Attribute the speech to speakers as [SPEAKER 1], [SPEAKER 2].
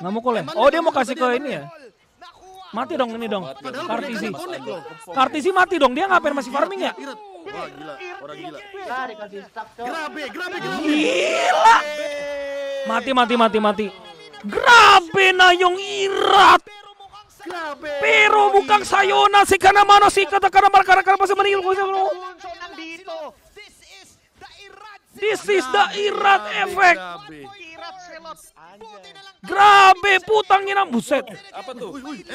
[SPEAKER 1] Nggak mukul ya? ya? Oh dia mau kasih ke ini ya? ya? Mati dong ini dong. Kartisi. Kartisi mati dong. Dia ngapain masih iya, farming ya? Iya, iya.
[SPEAKER 2] Wah gila, orang gila. Grabe, grabe, grabe. Gila.
[SPEAKER 1] Mati, mati, mati, mati. Grabe
[SPEAKER 2] na yung irat. Grabe. Pero bukang sayona na si kana mano si kata kana markara kana pa meninggal kau ko sa This is the irat effect. Grabe, putang ina. Buset. Apa tuh?